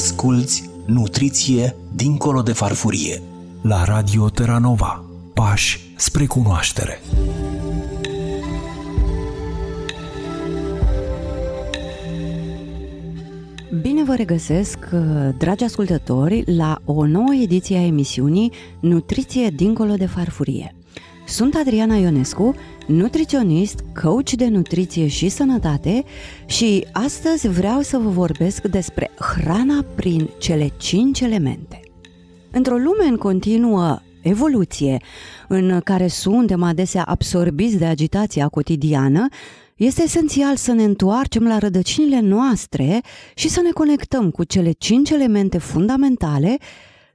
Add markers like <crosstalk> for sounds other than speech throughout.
Asculți Nutriție dincolo de farfurie la Radio Nova Pași spre cunoaștere. Bine vă regăsesc, uh, dragi ascultători, la o nouă ediție a emisiunii Nutriție dincolo de farfurie – sunt Adriana Ionescu, nutriționist, coach de nutriție și sănătate și astăzi vreau să vă vorbesc despre hrana prin cele cinci elemente. Într-o lume în continuă evoluție, în care suntem adesea absorbiți de agitația cotidiană, este esențial să ne întoarcem la rădăcinile noastre și să ne conectăm cu cele cinci elemente fundamentale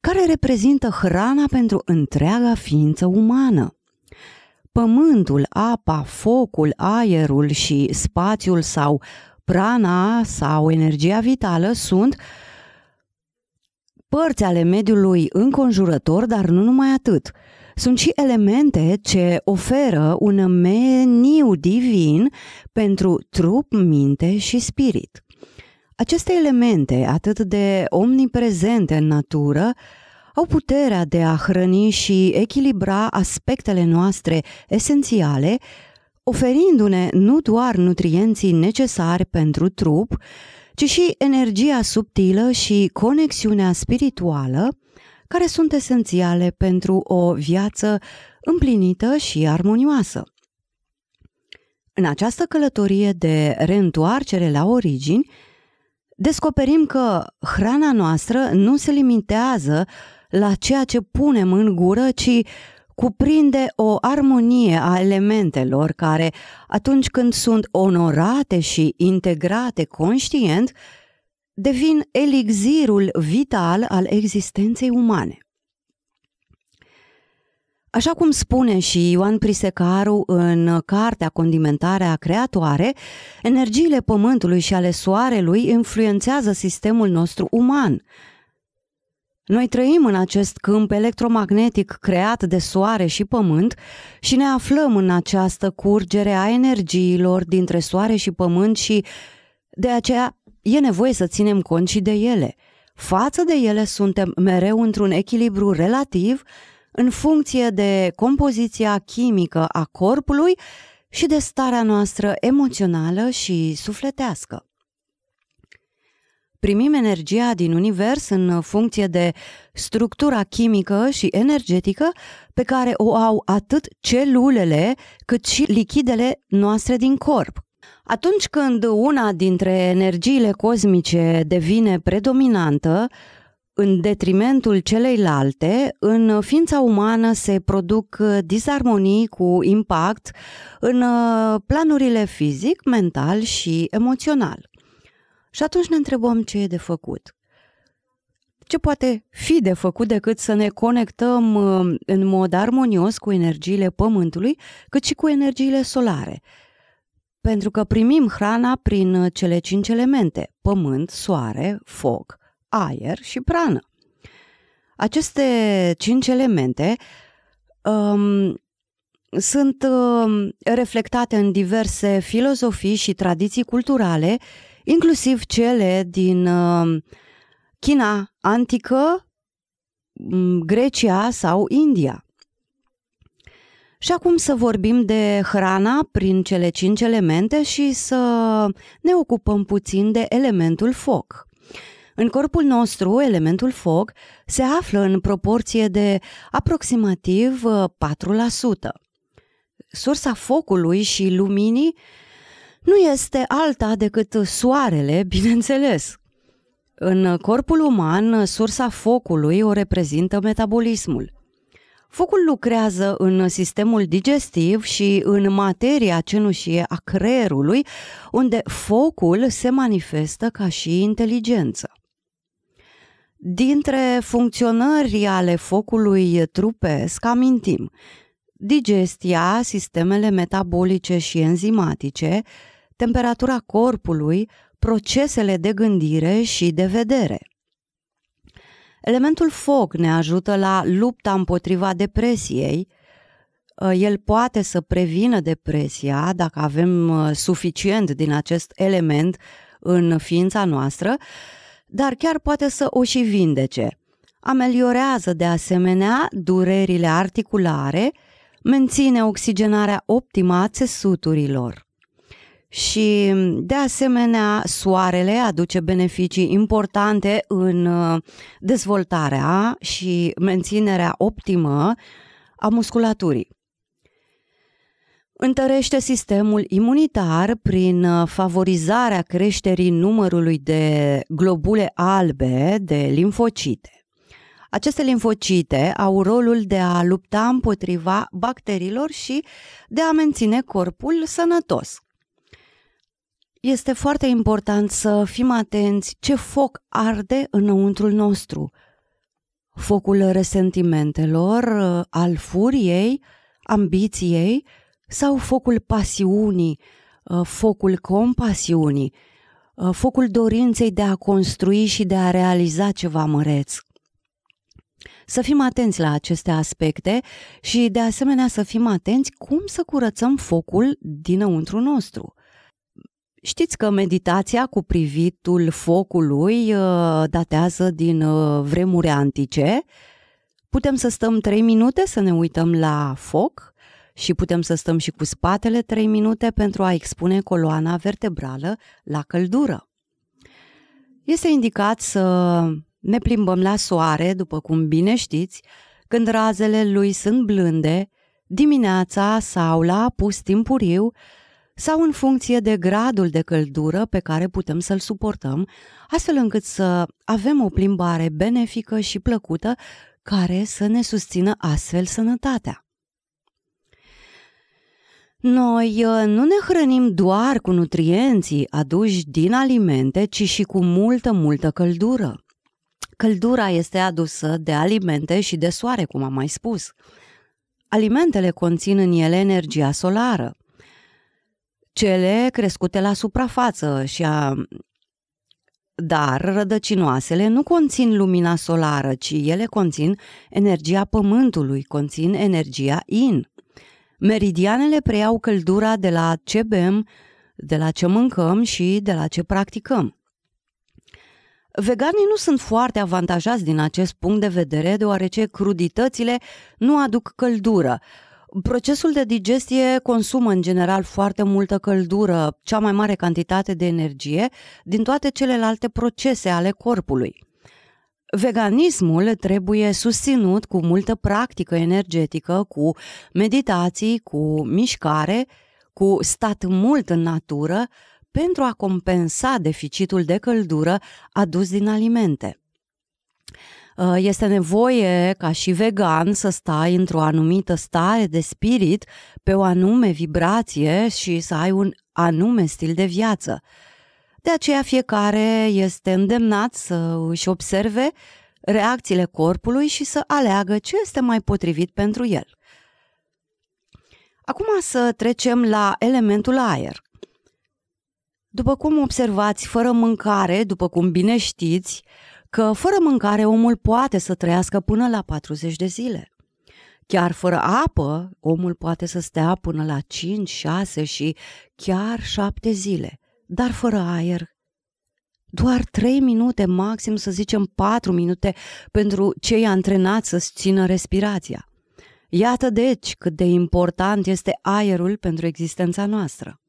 care reprezintă hrana pentru întreaga ființă umană. Pământul, apa, focul, aerul și spațiul sau prana sau energia vitală sunt părți ale mediului înconjurător, dar nu numai atât. Sunt și elemente ce oferă un meniu divin pentru trup, minte și spirit. Aceste elemente, atât de omniprezente în natură, au puterea de a hrăni și echilibra aspectele noastre esențiale, oferindu-ne nu doar nutrienții necesari pentru trup, ci și energia subtilă și conexiunea spirituală, care sunt esențiale pentru o viață împlinită și armonioasă. În această călătorie de reîntoarcere la origini, descoperim că hrana noastră nu se limitează la ceea ce punem în gură, ci cuprinde o armonie a elementelor care, atunci când sunt onorate și integrate conștient, devin elixirul vital al existenței umane. Așa cum spune și Ioan Prisecaru în cartea Condimentarea Creatoare, energiile Pământului și ale Soarelui influențează sistemul nostru uman – noi trăim în acest câmp electromagnetic creat de soare și pământ și ne aflăm în această curgere a energiilor dintre soare și pământ și de aceea e nevoie să ținem cont și de ele. Față de ele suntem mereu într-un echilibru relativ în funcție de compoziția chimică a corpului și de starea noastră emoțională și sufletească primim energia din univers în funcție de structura chimică și energetică pe care o au atât celulele cât și lichidele noastre din corp. Atunci când una dintre energiile cosmice devine predominantă, în detrimentul celeilalte, în ființa umană se produc disarmonii cu impact în uh, planurile fizic, mental și emoțional. Și atunci ne întrebăm ce e de făcut. Ce poate fi de făcut decât să ne conectăm uh, în mod armonios cu energiile Pământului, cât și cu energiile solare? Pentru că primim hrana prin uh, cele cinci elemente: pământ, soare, foc, aer și prană. Aceste cinci elemente um, sunt um, reflectate în diverse filozofii și tradiții culturale uh, inclusiv cele din uh, China antică, mm, Grecia sau India. Și acum să vorbim de hrana prin cele cinci elemente și să ne ocupăm puțin de elementul foc. În corpul nostru, elementul foc se află în proporție de aproximativ 4%. Uh, Sursa focului și luminii nu este alta decât soarele, bineînțeles. În corpul uman, sursa focului o reprezintă metabolismul. Focul lucrează în sistemul digestiv și în materia cenușie a creierului, unde focul se manifestă ca și inteligență. Dintre funcționări ale focului trupesc amintim digestia, sistemele metabolice și enzimatice, temperatura corpului, procesele de gândire și de vedere. Elementul foc ne ajută la lupta împotriva depresiei. Uh, el poate să prevină depresia dacă avem uh, suficient din acest element în ființa noastră, dar chiar poate să o și vindece. Ameliorează de asemenea durerile articulare, menține oxigenarea optimă a țesuturilor și de asemenea soarele aduce beneficii importante în uh, dezvoltarea și menținerea optimă a musculaturii. Întărește sistemul imunitar prin uh, favorizarea creșterii numărului de globule albe de limfocite. Aceste limfocite au rolul de a lupta împotriva bacteriilor și de a menține corpul sănătos. Este foarte important să fim atenți ce foc arde înăuntrul nostru. Focul resentimentelor, uh, al furiei, ambiției sau focul pasiunii, uh, focul compasiunii, uh, focul dorinței de a construi și de a realiza ceva măreț. Să fim atenți la aceste aspecte și, de asemenea, să fim atenți cum să curățăm focul dinăuntru nostru. Știți că meditația cu privitul focului uh, datează din uh, vremuri antice. Putem să stăm 3 minute să ne uităm la foc și putem să stăm și cu spatele 3 minute pentru a expune coloana vertebrală la căldură. Este indicat să ne plimbăm la soare, după cum bine știți, când razele lui sunt blânde, dimineața sau la apus timpuriu, sau în funcție de gradul de căldură pe care putem să-l suportăm, astfel încât să avem o plimbare benefică și plăcută care să ne susțină astfel sănătatea. Noi uh, nu ne hrănim doar cu nutrienții aduși din alimente, ci și cu multă, multă căldură. Căldura este adusă de alimente și de soare, cum am mai spus. Alimentele conțin în ele energia solară, cele crescute la suprafață și a dar rădăcinoasele nu conțin lumina solară, ci ele conțin energia pământului, conțin energia in. Meridianele preiau căldura de la ce bem, de la ce mâncăm și de la ce practicăm. Veganii nu sunt foarte avantajați din acest punct de vedere, deoarece cruditățile nu aduc căldură, Procesul de digestie consumă în general foarte multă căldură, cea mai mare cantitate de energie din toate celelalte procese ale corpului. Veganismul trebuie susținut cu multă practică energetică, cu meditații, cu mișcare, cu stat mult în natură, pentru a compensa deficitul de căldură adus din alimente. Uh, este nevoie ca și vegan să stai într-o anumită stare de spirit, pe o anume vibrație și să ai un anume stil de viață. De aceea fiecare este îndemnat să își observe reacțiile corpului și să aleagă ce este mai potrivit pentru el. Acum să trecem la elementul aer. După cum observați, fără mâncare, după cum bine știți, că fără mâncare omul poate să trăiască până la 40 de zile. Chiar fără apă, omul poate să stea până la 5, 6 și chiar 7 zile, dar fără aer doar 3 minute, maxim să zicem 4 minute pentru cei antrenați să-ți țină respirația. Iată deci cât de important este aerul pentru existența noastră.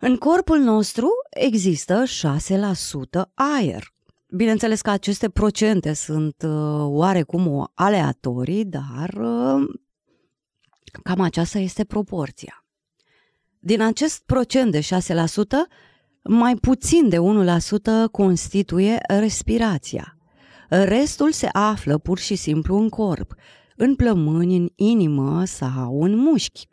În corpul nostru există 6% aer. Bineînțeles că aceste procente sunt uh, oarecum aleatorii, dar uh, cam aceasta este proporția. Din acest procent de 6%, mai puțin de 1% constituie respirația. Restul se află pur și simplu în corp, în plămâni, în inimă sau în mușchi.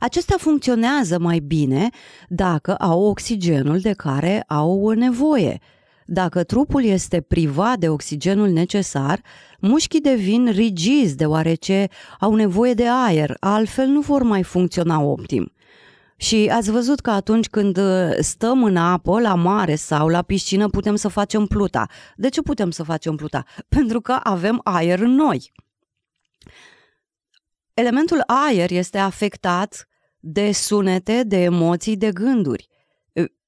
Acestea funcționează mai bine dacă au oxigenul de care au nevoie. Dacă trupul este privat de oxigenul necesar, mușchii devin rigizi deoarece au nevoie de aer, altfel nu vor mai funcționa optim. Și ați văzut că atunci când uh, stăm în apă, la mare sau la piscină, putem să facem pluta. De ce putem să facem pluta? <laughs> Pentru că avem aer în noi. Elementul aer este afectat de sunete, de emoții, de gânduri.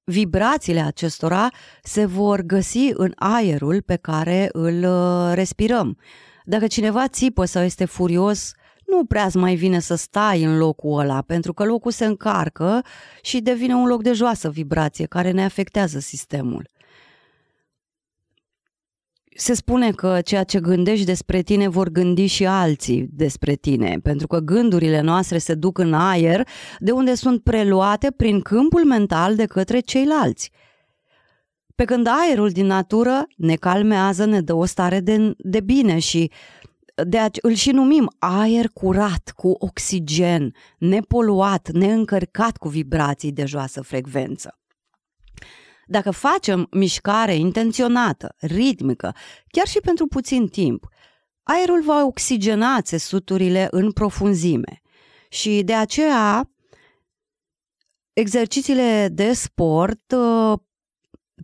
Vibrațiile acestora se vor găsi în aerul pe care îl ă, respirăm. Dacă cineva țipă sau este furios, nu prea îți mai vine să stai în locul ăla, pentru că locul se încarcă și devine un loc de joasă vibrație care ne afectează sistemul se spune că ceea ce gândești despre tine vor gândi și alții despre tine, pentru că gândurile noastre se duc în aer, de unde sunt preluate prin câmpul mental de către ceilalți. Pe când aerul din natură ne calmează, ne dă o stare de, de bine și de a, îl și numim aer curat, cu oxigen, nepoluat, neîncărcat cu vibrații de joasă frecvență. Dacă facem mișcare intenționată, ritmică, chiar și pentru puțin timp, aerul va oxigena țesuturile în profunzime. Și de aceea exercițiile de sport uh,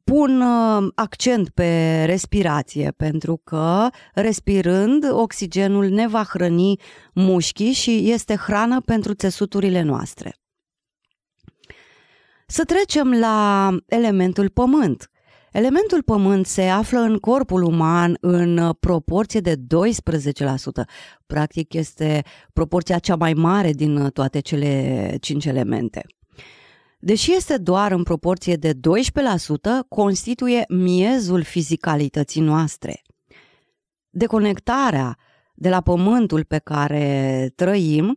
pun uh, accent pe respirație, pentru că respirând oxigenul ne va hrăni mușchii și este hrană pentru țesuturile noastre. Să trecem la elementul pământ. Elementul pământ se află în corpul uman în uh, proporție de 12%. Practic este proporția cea mai mare din uh, toate cele 5 elemente. Deși este doar în proporție de 12%, constituie miezul fizicalității noastre. Deconectarea de la pământul pe care trăim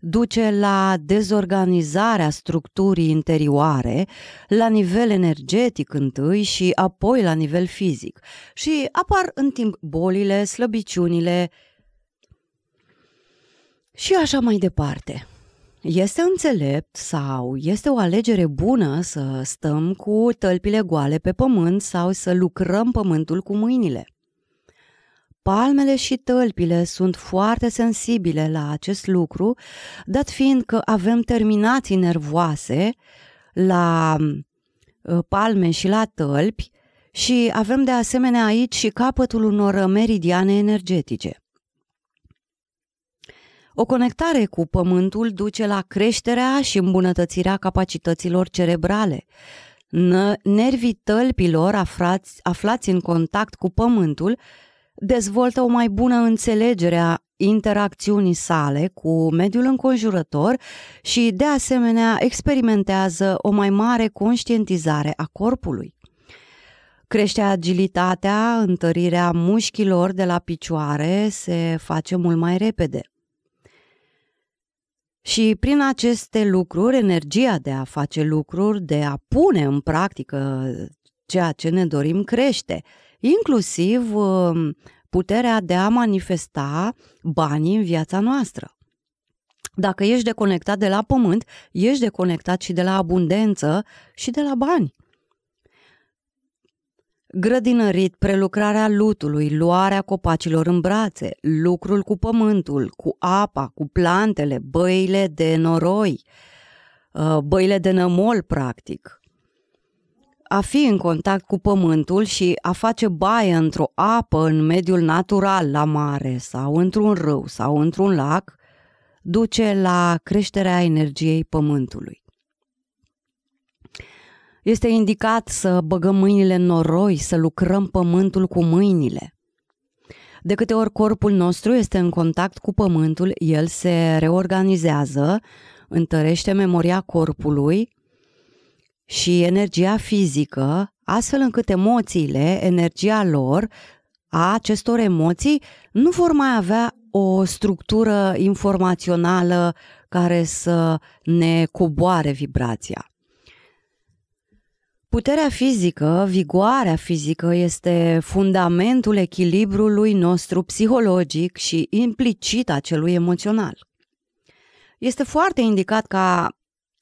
duce la dezorganizarea structurii interioare, la nivel energetic întâi și apoi la nivel fizic. Și apar în timp bolile, slăbiciunile și așa mai departe. Este înțelept sau este o alegere bună să stăm cu tălpile goale pe pământ sau să lucrăm pământul cu mâinile? Palmele și tălpile sunt foarte sensibile la acest lucru, dat fiind că avem terminații nervoase la ă, palme și la tălpi și avem de asemenea aici și capătul unor meridiane energetice. O conectare cu pământul duce la creșterea și îmbunătățirea capacităților cerebrale. Nervii tălpilor aflați, aflați în contact cu pământul dezvoltă o mai bună înțelegere a interacțiunii sale cu mediul înconjurător și, de asemenea, experimentează o mai mare conștientizare a corpului. Crește agilitatea, întărirea mușchilor de la picioare se face mult mai repede. Și prin aceste lucruri, energia de a face lucruri, de a pune în practică ceea ce ne dorim crește. Uh, inclusiv um, puterea de a manifesta banii în viața noastră. Dacă ești deconectat de la pământ, ești deconectat și de la abundență și de la bani. Grădinărit, prelucrarea lutului, luarea copacilor în brațe, lucrul cu pământul, cu apa, cu plantele, băile de noroi, uh, băile de nămol, practic, a fi în contact cu pământul și a face baie într-o apă în mediul natural, la mare sau într-un râu sau într-un lac, duce la creșterea energiei pământului. Este indicat să băgăm mâinile în noroi, să lucrăm pământul cu mâinile. De câte ori corpul nostru este în contact cu pământul, el se reorganizează, întărește memoria corpului, și energia fizică, astfel încât emoțiile, energia lor, a acestor emoții, nu vor mai avea o structură informațională care să ne coboare vibrația. Puterea fizică, vigoarea fizică este fundamentul echilibrului nostru psihologic și implicit acelui emoțional. Este foarte indicat ca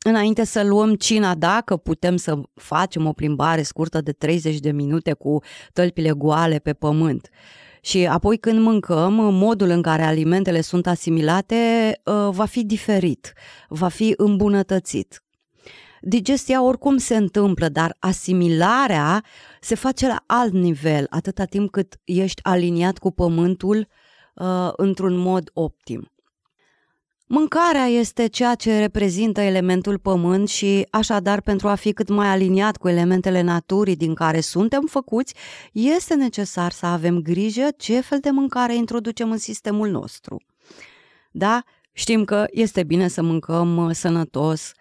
înainte să luăm cina, dacă putem să facem o plimbare scurtă de 30 de minute cu tălpile goale pe pământ. Și apoi când mâncăm, modul în care alimentele sunt asimilate ă, va fi diferit, va fi îmbunătățit. Digestia oricum se întâmplă, dar asimilarea se face la alt nivel, atâta timp cât ești aliniat cu pământul ă, într-un mod optim. Mâncarea este ceea ce reprezintă elementul pământ și, așadar, pentru a fi cât mai aliniat cu elementele naturii din care suntem făcuți, este necesar să avem grijă ce fel de mâncare introducem în sistemul nostru. Da, știm că este bine să mâncăm uh, sănătos,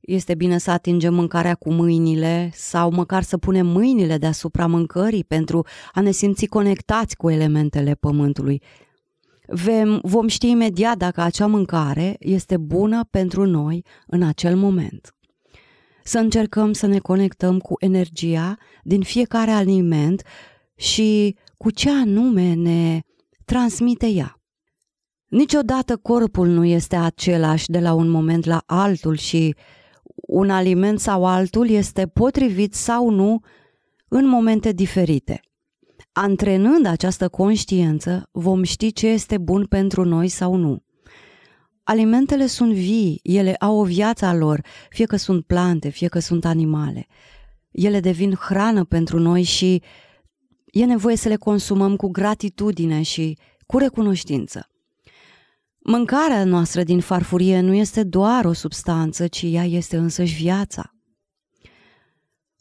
este bine să atingem mâncarea cu mâinile sau măcar să punem mâinile deasupra mâncării pentru a ne simți conectați cu elementele pământului, vom ști imediat dacă acea mâncare este bună pentru noi în acel moment. Să încercăm să ne conectăm cu energia din fiecare aliment și cu ce anume ne transmite ea. Niciodată corpul nu este același de la un moment la altul și un aliment sau altul este potrivit sau nu în momente diferite. Antrenând această conștiență, vom ști ce este bun pentru noi sau nu. Alimentele sunt vii, ele au o viață a lor, fie că sunt plante, fie că sunt animale. Ele devin hrană pentru noi și e nevoie să le consumăm cu gratitudine și cu recunoștință. Mâncarea noastră din farfurie nu este doar o substanță, ci ea este însăși viața.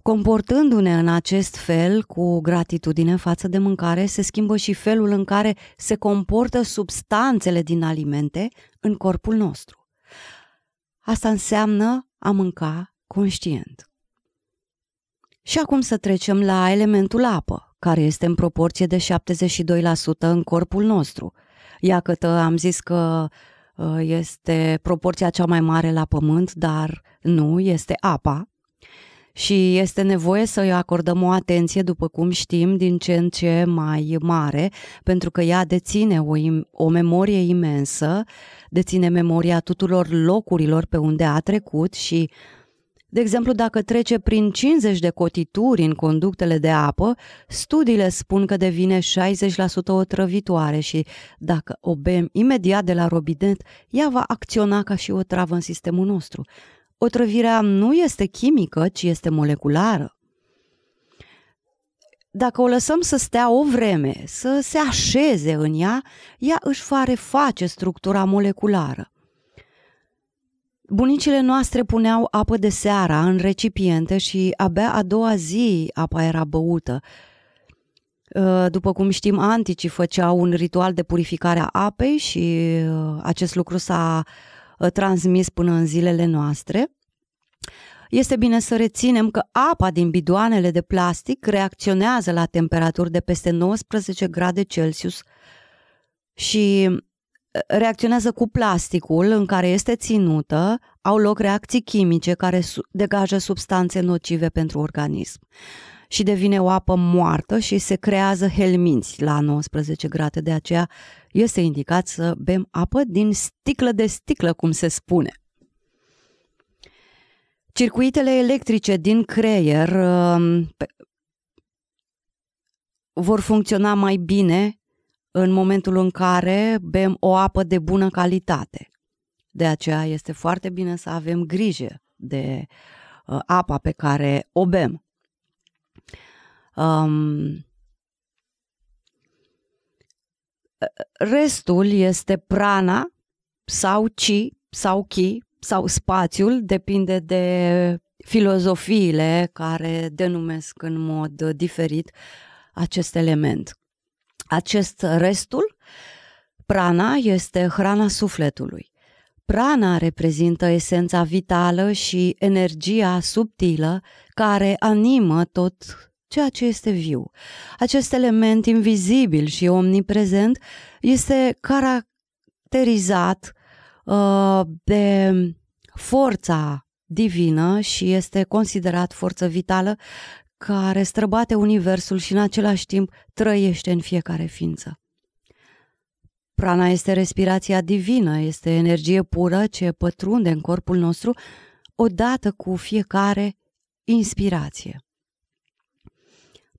Comportându-ne în acest fel, cu gratitudine față de mâncare, se schimbă și felul în care se comportă substanțele din alimente în corpul nostru. Asta înseamnă a mânca conștient. Și acum să trecem la elementul apă, care este în proporție de 72% în corpul nostru. Iată, am zis că ă, este proporția cea mai mare la pământ, dar nu, este apa, și este nevoie să îi acordăm o atenție, după cum știm, din ce în ce mai mare, pentru că ea deține o, o memorie imensă, deține memoria tuturor locurilor pe unde a trecut și de exemplu, dacă trece prin 50 de cotituri în conductele de apă, studiile spun că devine 60% otrăvitoare și dacă o bem imediat de la robinet, ea va acționa ca și o travă în sistemul nostru. Otrăvirea nu este chimică, ci este moleculară. Dacă o lăsăm să stea o vreme, să se așeze în ea, ea își va reface structura moleculară. Bunicile noastre puneau apă de seara în recipiente și abia a doua zi apa era băută. Ă, după cum știm, anticii făceau un ritual de purificare a apei și ă, acest lucru s-a uh, Uh, transmis până în zilele noastre. Este bine să reținem că apa din bidoanele de plastic reacționează la temperaturi de peste 19 grade Celsius și uh, reacționează cu plasticul în care este ținută, au loc reacții chimice care degajă substanțe nocive pentru organism și devine o apă moartă și se creează helminți la 19 grade, de aceea este indicat să bem apă din sticlă de sticlă, cum se spune. Circuitele electrice din creier uh, vor funcționa mai bine în momentul în care bem o apă de bună calitate. De aceea este foarte bine să avem grijă de uh, apa pe care o bem. Um, Restul este prana sau chi sau chi sau spațiul, depinde de filozofiile care denumesc în mod diferit acest element. Acest restul, prana, este hrana sufletului. Prana reprezintă esența vitală și energia subtilă care animă tot ceea ce este viu. Acest element invizibil și omniprezent este caracterizat uh, de forța divină și este considerat forță vitală care străbate universul și în același timp trăiește în fiecare ființă. Prana este respirația divină, este energie pură ce pătrunde în corpul nostru odată cu fiecare inspirație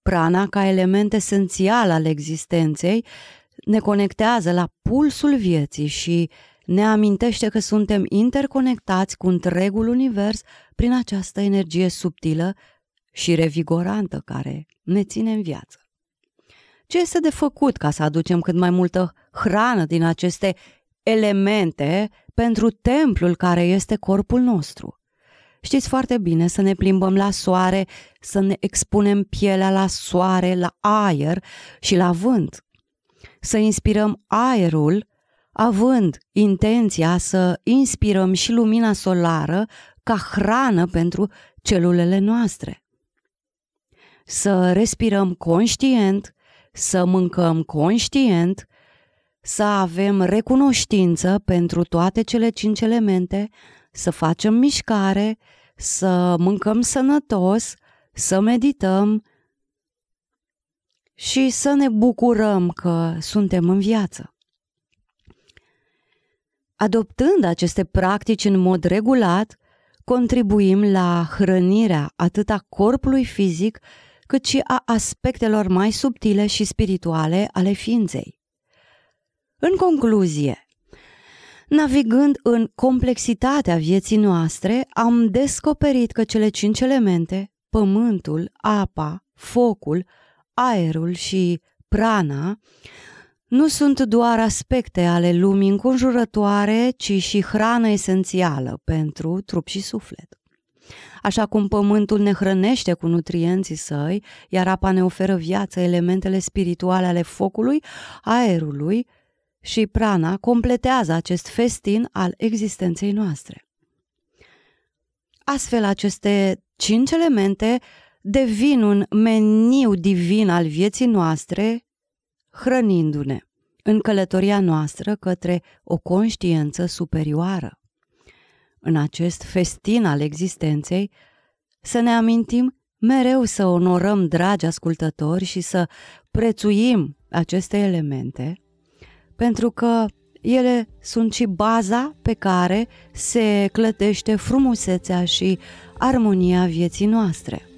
prana ca element esențial al existenței ne conectează la pulsul vieții și ne amintește că suntem interconectați cu întregul univers prin această energie subtilă și revigorantă care ne ține în viață. Ce este de făcut ca să aducem cât mai multă hrană din aceste elemente pentru templul care este corpul nostru? Știți foarte bine să ne plimbăm la soare, să ne expunem pielea la soare, la aer și la vânt. Să inspirăm aerul având intenția să inspirăm și lumina solară ca hrană pentru celulele noastre. Să respirăm conștient, să mâncăm conștient, să avem recunoștință pentru toate cele cinci elemente, să facem mișcare, să mâncăm sănătos, să medităm și să ne bucurăm că suntem în viață. Adoptând aceste practici în mod regulat, contribuim la hrănirea atât a corpului fizic, cât și a aspectelor mai subtile și spirituale ale ființei. În concluzie, Navigând în complexitatea vieții noastre, am descoperit că cele cinci elemente, pământul, apa, focul, aerul și prana, nu sunt doar aspecte ale lumii înconjurătoare, ci și hrană esențială pentru trup și suflet. Așa cum pământul ne hrănește cu nutrienții săi, iar apa ne oferă viață, elementele spirituale ale focului, aerului și prana completează acest festin al existenței noastre. Astfel, aceste cinci elemente devin un meniu divin al vieții noastre, hrănindu-ne în călătoria noastră către o conștiință superioară. În acest festin al existenței, să ne amintim mereu să onorăm dragi ascultători și să prețuim aceste elemente – pentru că ele sunt și baza pe care se clătește frumusețea și armonia vieții noastre.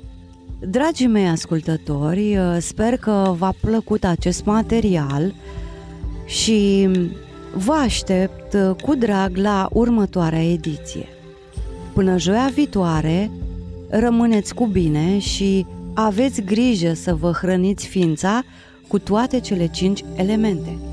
Dragii mei ascultători, uh, sper că v-a plăcut acest material și vă aștept uh, cu drag la următoarea ediție. Până joia viitoare, rămâneți cu bine și aveți grijă să vă hrăniți ființa cu toate cele cinci elemente.